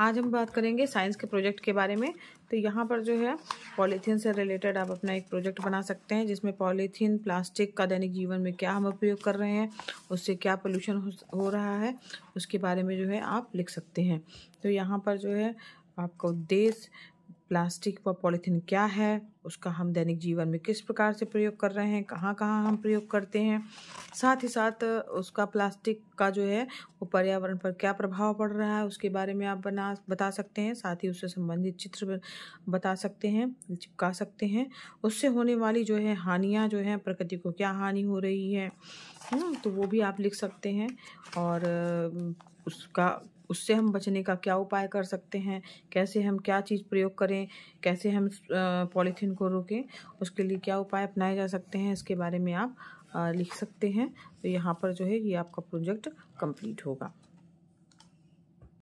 आज हम बात करेंगे साइंस के प्रोजेक्ट के बारे में तो यहाँ पर जो है पॉलीथीन से रिलेटेड आप अपना एक प्रोजेक्ट बना सकते हैं जिसमें पॉलीथीन प्लास्टिक का दैनिक जीवन में क्या हम उपयोग कर रहे हैं उससे क्या पोल्यूशन हो रहा है उसके बारे में जो है आप लिख सकते हैं तो यहाँ पर जो है आपका उद्देश्य प्लास्टिक व पॉलीथीन क्या है उसका हम दैनिक जीवन में किस प्रकार से प्रयोग कर रहे हैं कहाँ कहाँ हम प्रयोग करते हैं साथ ही साथ उसका प्लास्टिक का जो है वो पर्यावरण पर क्या प्रभाव पड़ रहा है उसके बारे में आप बना बता सकते हैं साथ ही उससे संबंधित चित्र बता सकते हैं चिपका सकते हैं उससे होने वाली जो है हानियाँ जो हैं प्रकृति को क्या हानि हो रही है तो वो भी आप लिख सकते हैं और उसका उससे हम बचने का क्या उपाय कर सकते हैं कैसे हम क्या चीज़ प्रयोग करें कैसे हम पॉलीथीन को रोकें उसके लिए क्या उपाय अपनाए जा सकते हैं इसके बारे में आप लिख सकते हैं तो यहाँ पर जो है ये आपका प्रोजेक्ट कंप्लीट होगा